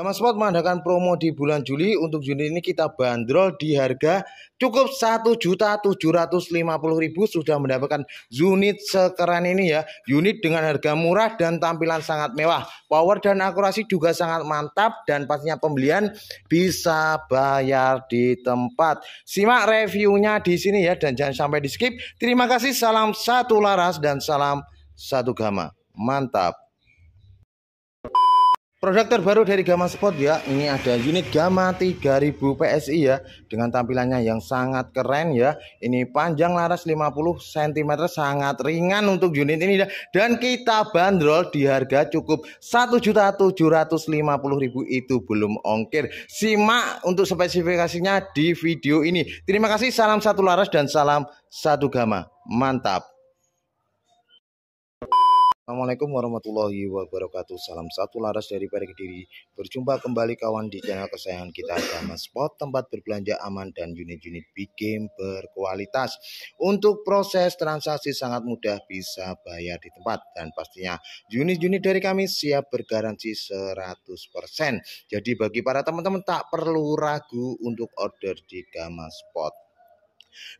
Sama Sport mengadakan promo di bulan Juli untuk unit ini kita bandrol di harga cukup 1.750.000 sudah mendapatkan unit sekeren ini ya. Unit dengan harga murah dan tampilan sangat mewah. Power dan akurasi juga sangat mantap dan pastinya pembelian bisa bayar di tempat. Simak reviewnya di sini ya dan jangan sampai di skip. Terima kasih salam satu laras dan salam satu gama. Mantap. Produk terbaru dari Gamma Sport ya, ini ada unit Gamma 3000 PSI ya dengan tampilannya yang sangat keren ya. Ini panjang laras 50 cm sangat ringan untuk unit ini ya. Dan kita bandrol di harga cukup 1.750.000 itu belum ongkir. Simak untuk spesifikasinya di video ini. Terima kasih, salam satu laras dan salam satu Gamma. Mantap. Assalamualaikum warahmatullahi wabarakatuh. Salam satu laras dari Pare Kediri. Berjumpa kembali kawan di channel kesayangan kita Agama Spot, tempat berbelanja aman dan unit-unit big game berkualitas. Untuk proses transaksi sangat mudah bisa bayar di tempat dan pastinya unit-unit dari kami siap bergaransi 100%. Jadi bagi para teman-teman tak perlu ragu untuk order di Gama Spot.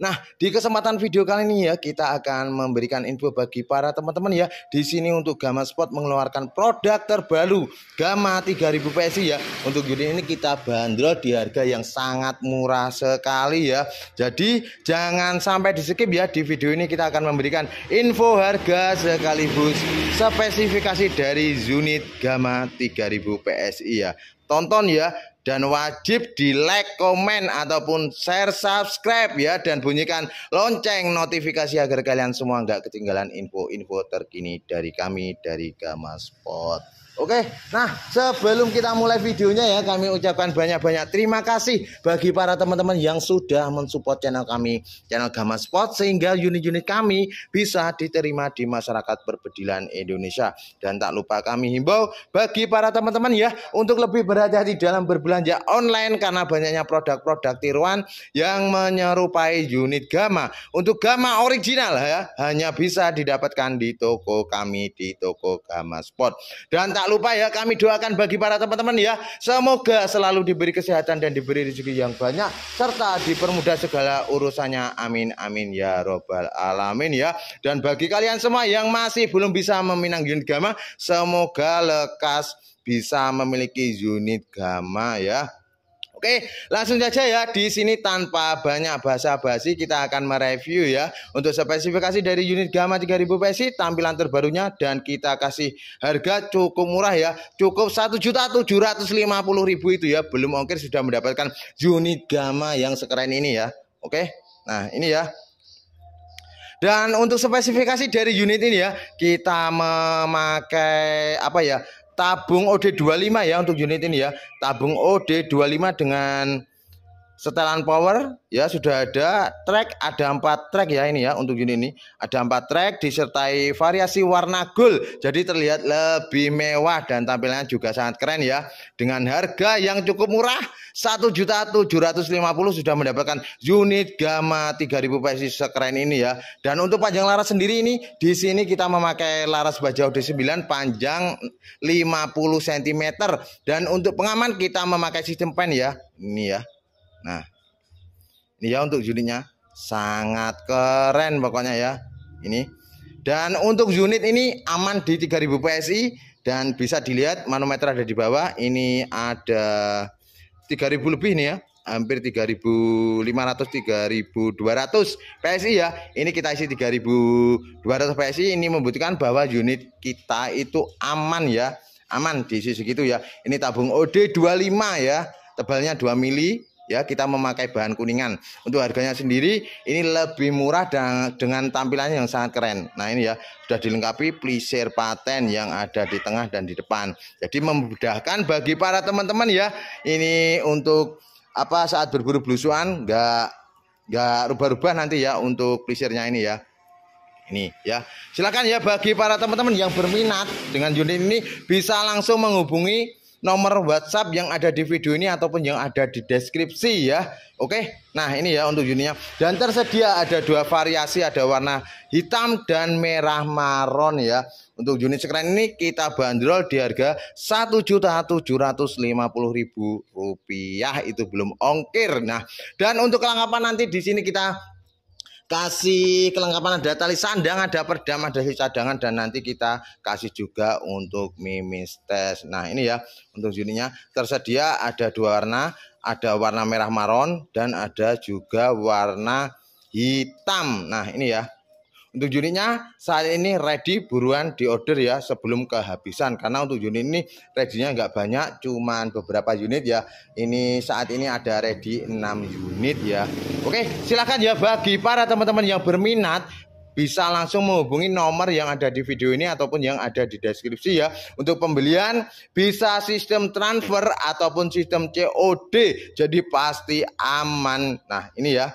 Nah, di kesempatan video kali ini ya, kita akan memberikan info bagi para teman-teman ya. Di sini untuk Gama Sport mengeluarkan produk terbaru Gama 3000 PSI ya. Untuk unit ini kita bandrol di harga yang sangat murah sekali ya. Jadi, jangan sampai di skip ya. Di video ini kita akan memberikan info harga sekaligus spesifikasi dari unit Gama 3000 PSI ya. Tonton ya dan wajib di like, komen ataupun share, subscribe ya dan bunyikan lonceng notifikasi agar kalian semua nggak ketinggalan info-info terkini dari kami dari Gamaspot. Oke, nah sebelum kita mulai videonya ya kami ucapkan banyak-banyak terima kasih bagi para teman-teman yang sudah mensupport channel kami, channel Gama Sport sehingga unit-unit kami bisa diterima di masyarakat perbedilan Indonesia. Dan tak lupa kami himbau bagi para teman-teman ya untuk lebih berhati-hati dalam berbelanja online karena banyaknya produk-produk tiruan yang menyerupai unit Gama. Untuk Gama original ya hanya bisa didapatkan di toko kami di toko Gama Sport. Dan tak lupa ya kami doakan bagi para teman-teman ya. Semoga selalu diberi kesehatan dan diberi rezeki yang banyak serta dipermudah segala urusannya. Amin amin ya robbal alamin ya. Dan bagi kalian semua yang masih belum bisa meminang unit gama, semoga lekas bisa memiliki unit gamma ya. Oke, langsung saja ya di sini tanpa banyak basa-basi kita akan mereview ya untuk spesifikasi dari unit Gamma 3000 PSI tampilan terbarunya dan kita kasih harga cukup murah ya, cukup 1.750.000 itu ya. Belum ongkir sudah mendapatkan unit Gamma yang sekeren ini ya. Oke. Nah, ini ya. Dan untuk spesifikasi dari unit ini ya, kita memakai apa ya? tabung OD25 ya untuk unit ini ya. Tabung OD25 dengan setelan power ya sudah ada track ada empat track ya ini ya untuk unit ini ada empat track disertai variasi warna gold jadi terlihat lebih mewah dan tampilannya juga sangat keren ya dengan harga yang cukup murah 1.750 sudah mendapatkan unit gamma 3000 PSI sekeren ini ya dan untuk panjang laras sendiri ini di sini kita memakai laras baja D9 panjang 50 cm dan untuk pengaman kita memakai sistem pen ya ini ya Nah, ini ya untuk unitnya sangat keren pokoknya ya ini. Dan untuk unit ini aman di 3000 PSI dan bisa dilihat manometer ada di bawah. Ini ada 3000 lebih nih ya hampir 3.500 3.200 PSI ya. Ini kita isi 3.200 PSI ini membuktikan bahwa unit kita itu aman ya. Aman di sisi segitu ya. Ini tabung OD 25 ya. Tebalnya 2 mili ya kita memakai bahan kuningan untuk harganya sendiri ini lebih murah dan dengan tampilannya yang sangat keren nah ini ya sudah dilengkapi plisir paten yang ada di tengah dan di depan jadi memudahkan bagi para teman-teman ya ini untuk apa saat berburu belusuan nggak enggak rubah-rubah nanti ya untuk plisirnya ini ya ini ya silakan ya bagi para teman-teman yang berminat dengan unit ini bisa langsung menghubungi nomor WhatsApp yang ada di video ini ataupun yang ada di deskripsi ya. Oke. Nah, ini ya untuk unitnya. Dan tersedia ada dua variasi, ada warna hitam dan merah maron ya. Untuk unit sekarang ini kita bandrol di harga Rp1.750.000. Itu belum ongkir. Nah, dan untuk kelengkapan nanti di sini kita kasih kelengkapan ada tali sandang, ada perdam, ada cadangan dan nanti kita kasih juga untuk mimis tes. Nah, ini ya untuk unitnya tersedia ada dua warna, ada warna merah maron dan ada juga warna hitam. Nah, ini ya. Untuk unitnya saat ini ready buruan diorder ya sebelum kehabisan karena untuk unit ini readynya nggak banyak cuman beberapa unit ya. Ini saat ini ada ready 6 unit ya. Oke silahkan ya bagi para teman-teman yang berminat bisa langsung menghubungi nomor yang ada di video ini ataupun yang ada di deskripsi ya. Untuk pembelian bisa sistem transfer ataupun sistem COD. Jadi pasti aman. Nah, ini ya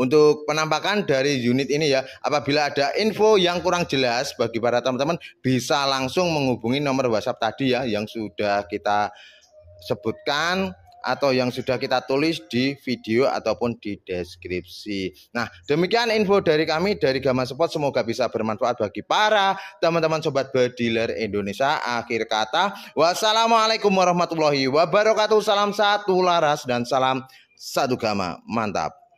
untuk penampakan dari unit ini ya. Apabila ada info yang kurang jelas bagi para teman-teman bisa langsung menghubungi nomor WhatsApp tadi ya yang sudah kita sebutkan atau yang sudah kita tulis di video ataupun di deskripsi. Nah, demikian info dari kami dari Gama Sport semoga bisa bermanfaat bagi para teman-teman sobat bediler Indonesia. Akhir kata, wassalamualaikum warahmatullahi wabarakatuh. Salam satu laras dan salam satu gama. Mantap.